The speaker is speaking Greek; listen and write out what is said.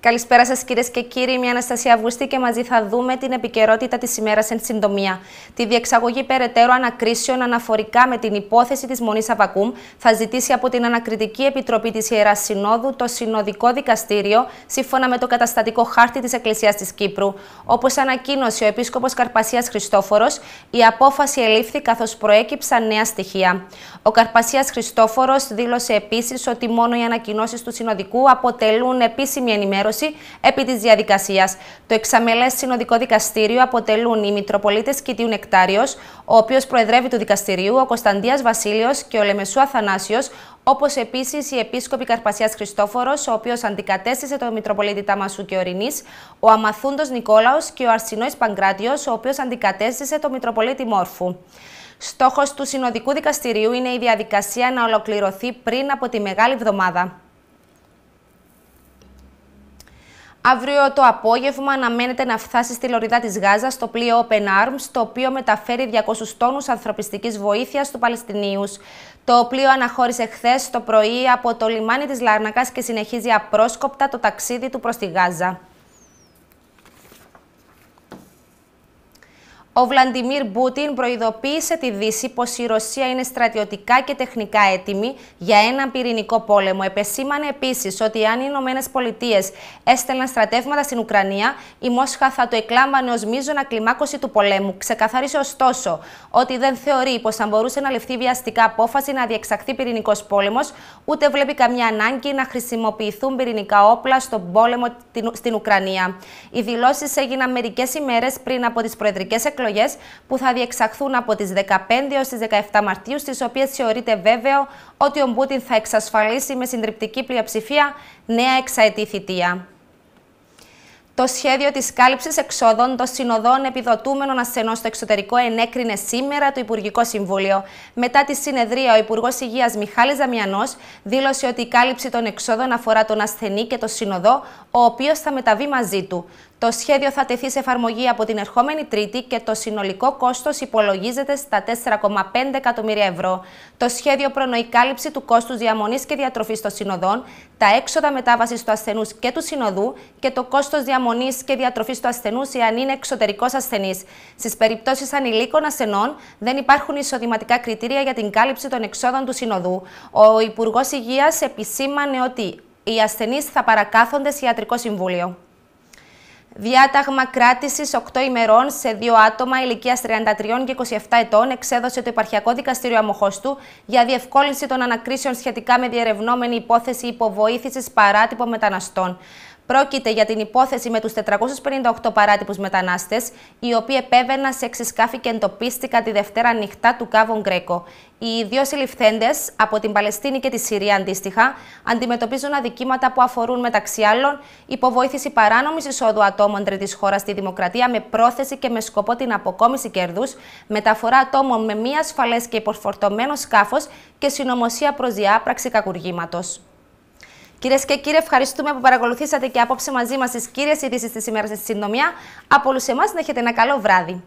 Καλησπέρα σας, κυρίες και κύριοι. Είμαι η Αναστασία Αυγουστή και μαζί θα δούμε την επικαιρότητα της ημέρας εν συντομία. Τη διεξαγωγή περαιτέρω ανακρίσεων αναφορικά με την υπόθεση της Μονής Αβακούμ θα ζητήσει από την Ανακριτική Επιτροπή της Ιεράς Συνόδου το Συνοδικό Δικαστήριο, σύμφωνα με το καταστατικό χάρτη της Εκκλησίας της Κύπρου. Όπως ανακοίνωσε ο Επίσκοπος Καρπασίας Χριστόφορος, η απόφαση ελήφθη καθώς προέκυψαν νέα στοιχεία. Ο Καρπασίας Χριστόφορος δήλωσε επίσης ότι μόνο οι ανακοινώσεις του Συνοδικού αποτελούν επίσημη ενημέρωση επί της διαδικασίας. Το εξαμελές συνοδικό δικαστήριο αποτελούν οι Μητροπολίτες Κιτίου Νεκτάριος, ο οποίος προεδρεύει του δικαστηρίου, ο Κωνσταντίας Βασίλειος και ο Λεμεσού Αθανάσιος, Όπως επίσης η επίσκοπη Καρπασίας Χριστόφορος, ο οποίος αντικατέστησε τον Μητροπολίτη Ταμασού και Ορεινής, ο Αμαθούντος Νικόλαος και ο Αρσινό Παγκράτιος, ο οποίος αντικατέστησε τον Μητροπολίτη Μόρφου. Στόχος του Συνοδικού Δικαστηρίου είναι η διαδικασία να ολοκληρωθεί πριν από τη Μεγάλη Βδομάδα. Αύριο το απόγευμα αναμένεται να φτάσει στη Λωρίδα της Γάζας το πλοίο Open Arms, το οποίο μεταφέρει 200 τόνους ανθρωπιστικής βοήθειας του Παλαιστινίους. Το πλοίο αναχώρησε χθες το πρωί από το λιμάνι της Λάρνακας και συνεχίζει απρόσκοπτα το ταξίδι του προς τη Γάζα. Ο Βλαντιμίρ Πούτιν προειδοποίησε τη Δύση πως η Ρωσία είναι στρατιωτικά και τεχνικά έτοιμη για έναν πυρηνικό πόλεμο. Επεσήμανε επίσης ότι αν οι Ηνωμένες Πολιτείες έστελναν στρατεύματα στην Ουκρανία, η Μόσχα θα το εκλάμβανε ως μείζωνα κλιμάκωση του πολέμου. Ξεκαθάρισε ωστόσο ότι δεν θεωρεί πως θα μπορούσε να ληφθεί βιαστικά απόφαση να διεξαχθεί πυρηνικός πόλεμος, ούτε βλέπει καμία ανάγκη να χρησιμοποιηθούν πυρηνικά όπλα στον πόλεμο στην Ουκρανία. Οι δηλώσεις έγιναν μερικές ημέρες πριν από τις προεδρικές εκλογές που θα διεξαχθούν από τις 15 έως τις 17 Μαρτίου, στις οποίες θεωρείται βέβαιο ότι ο Μπούτιν θα εξασφαλίσει με συντριπτική πλειοψηφία νέα εξαετή θητεία. Το σχέδιο της κάλυψης εξόδων των συνοδών επιδοτούμενων ασθενών στο εξωτερικό ενέκρινε σήμερα το Υπουργικό Συμβούλιο. Μετά τη συνεδρία, ο Υπουργός Υγείας Μιχάλης Δαμιανό δήλωσε ότι η κάλυψη των εξόδων αφορά τον ασθενή και τον συνοδό, ο οποίος θα μεταβεί μαζί του. Το σχέδιο θα τεθεί σε εφαρμογή από την ερχόμενη Τρίτη και το συνολικό κόστος υπολογίζεται στα 4,5 εκατομμύρια ευρώ. Το σχέδιο προνοεί κάλυψη του κόστους διαμονής και διατροφής των συνοδών, τα έξοδα μετάβασης του ασθενούς και του συνοδού και το κόστος διαμονής και διατροφής του ασθενούς ή αν είναι εξωτερικός ασθενής. Στις περιπτώσεις ανηλίκων ασθενών δεν υπάρχουν εισοδηματικά κριτήρια για την κάλυψη των εξόδων του συνοδού. Ο Υπουργός Υγείας επισήμανε ότι οι ασθενείς θα παρακάθονται σε ιατρικό συμβούλιο. Διάταγμα κράτησης 8 ημερών σε δύο άτομα ηλικίας 33 και 27 ετών εξέδωσε το επαρχιακό Δικαστήριο Αμοχώστου για διευκόλυνση των ανακρίσεων σχετικά με διερευνόμενη υπόθεση υποβοήθησης παράτυπων μεταναστών. Πρόκειται για την υπόθεση με τους 458 παράτυπους μετανάστες, οι οποίοι επέβαιναν σε εξισκάφη και εντοπίστηκαν τη Δευτέρα νυχτά του Κάβων Γκρέκο. Οι δύο συλληφθέντες από την Παλαιστίνη και τη Συρία αντίστοιχα αντιμετωπίζουν αδικήματα που αφορούν μεταξύ άλλων υποβοήθηση παράνομης εισόδου ατόμων τρίτης χώρας στη Δημοκρατία με πρόθεση και με σκοπό την αποκόμιση κέρδους, μεταφορά ατόμων με μη ασφαλές και υποφορτωμένο σκάφος και συνωμοσία προς διάπραξη κακουργήματος. Κυρίες και κύριοι, ευχαριστούμε που παρακολουθήσατε και απόψε μαζί μας τις κύριες ειδήσεις της ημέρας στη Συντομία. Από όλους εμάς, να έχετε ένα καλό βράδυ.